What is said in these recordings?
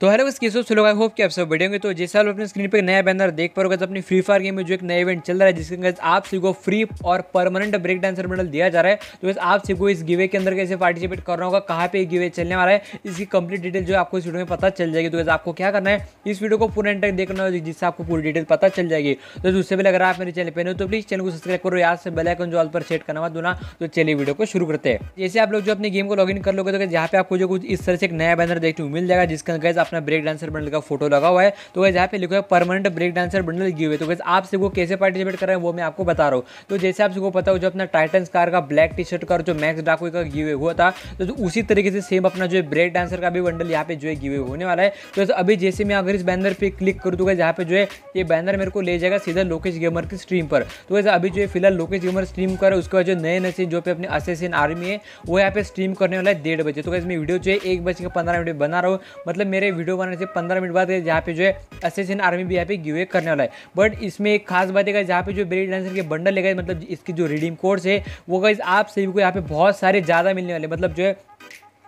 तो हेलो इस केसो से लोग आई होप कि आप सब बढ़े होंगे तो जैसे आप अपने स्क्रीन पर नया बैनर देख पाओगे तो अपनी फ्री फायर गेम में जो एक नया इवेंट चल रहा है जिसके अंदर आप को फ्री और परमानेंट ब्रेक डांसर मेडल दिया जा रहा है तो बस आप को इस गिवे के अंदर कैसे पार्टिसिपेट करना होगा कहाँ पे गिवे चलने वाला है इसकी कंप्लीट डिटेल जो आपको इस वीडियो में पता चल जाएगी तो बस आपको क्या करना है इस वीडियो को पूरा इंटर देखना होगा जिससे आपको पूरी डिटेल पता चल जाएगी तो उससे पहले अगर आप मेरे चैनल तो पर तो प्लीज़ चैनल को सब्सक्राइब करो यहाँ से बेलाइकन जो ऑल पर सेट करना मत दूना तो चलिए वीडियो को शुरू करते हैं जैसे आप लोग जो अपनी गेम को लॉग कर लोगे तो यहाँ पे आपको जो कुछ इस तरह से एक नया बैनर देखने को मिल जाएगा जिसका अंदर अपना ब्रेक डांसर बंडल का फोटो लगा हुआ है तो वह जहाँ पे लिखो है permanent break dancer bundle give है तो वैसे आप सबको कैसे पार्टिसिपेट कर रहे हैं वो मैं आपको बता रहा हूँ तो जैसे आप सबको पता हो जो अपना टाइटन्स कार का ब्लैक टी शर्ट का जो मैक्स डाकू का गिवे हुआ था तो उसी तरीके से सेम अपना जो है ब्रेक डांसर का भी बंडल यहाँ पे जो है गिवे होने वाला है तो अभी जैसे मैं अगर इस बैनर पर क्लिक कर दूंगा जहाँ पे जो है ये बैनर मेरे को ले जाएगा सीधा लोकेश गेमर की स्ट्रीम पर तो वैसे अभी जो है फिलहाल लोकेश गेमर स्ट्रीम कर उसके बाद जो नए नए जो पे अपने असेसिन आर्मी है वो यहाँ पे स्ट्रीम करने वाला है डेढ़ बजे तो वैसे मैं वीडियो जो है एक बजे के पंद्रह मिनट बना रहा हूँ मतलब मेरे वीडियो बनाने से पंद्रह मिनट बाद जहाँ पे जो है असेसन आर्मी भी यहाँ पे गिवे करने वाला है बट इसमें एक खास बात है जहाँ पे जो ब्रेड डांसर के बंडल लेगा मतलब इसकी जो रिडीम कोर्स है वो गाइज आप सभी को यहाँ पे बहुत सारे ज़्यादा मिलने वाले मतलब जो है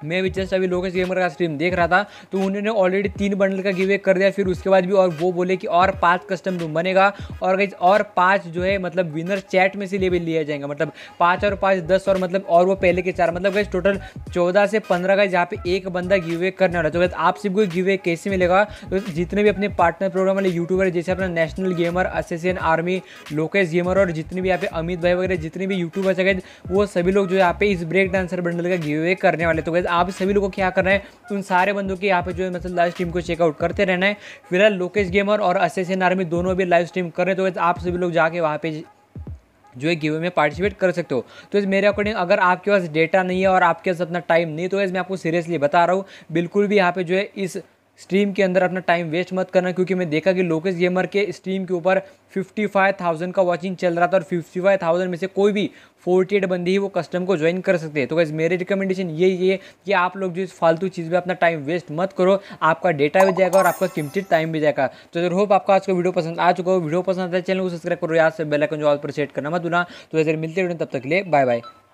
मैं भी जस्ट अभी लोकेश गेमर का स्ट्रीम देख रहा था तो उन्होंने ऑलरेडी तीन बंडल का गिवे कर दिया फिर उसके बाद भी और वो बोले कि और पाँच कस्टम रूम बनेगा और गई और पाँच जो है मतलब विनर चैट में से ले भी लिया जाएगा मतलब पाँच और पाँच दस और मतलब और वो पहले के चार मतलब गई टोटल चौदह से पंद्रह का जहाँ पे एक बंदा गिवे करने वाला तो आप सिर्फ कोई गिवे कैसे मिलेगा तो जितने भी अपने पार्टनर प्रोग्राम वाले यूट्यूबर जैसे अपना national gamer assassin army Lokesh gamer और जितने भी यहाँ पे अमित भाई वगैरह जितने भी यूट्यूबर्स है वो सभी लोग जो यहाँ पे इस ब्रेक डांसर बंडल का गिवे करने वाले तो गए आप सभी लोगों को क्या रहे हैं तो उन सारे बंदों के यहाँ पे जो है मतलब लाइव स्ट्रीम को चेकआउट करते रहना है फिलहाल लोकेश गेमर और असेसियन आर्मी दोनों भी लाइव स्ट्रीम कर रहे हैं तो आप सभी लोग जाके वहाँ पे जो है गिवे में पार्टिसिपेट कर सकते हो तो इस मेरे अकॉर्डिंग अगर आपके पास डेटा नहीं है और आपके पास अपना टाइम नहीं तो इस मैं आपको सीरियसली बता रहा हूँ बिल्कुल भी यहाँ पे जो है इस स्ट्रीम के अंदर अपना टाइम वेस्ट मत करना क्योंकि मैं देखा कि लोकेश गेमर के स्ट्रीम के ऊपर 55,000 का वॉचिंग चल रहा था और 55,000 में से कोई भी 48 बंदे ही वो कस्टम को ज्वाइन कर सकते हैं तो गैस मेरी रिकमेंडेशन यही है कि आप लोग जो इस फालतू चीज़ में अपना टाइम वेस्ट मत करो आपका डेटा भी जाएगा और आपका किमचित टाइम भी जाएगा तो जरूर होप आपका आज का वीडियो पसंद आ चुका हो वीडियो पसंद आता है चैनल को सब्सक्राइब करो या से बेलाइकन जो आज पर सेट करना मत बुला तो वैसे मिलते हैं तब तक ले बाय बाय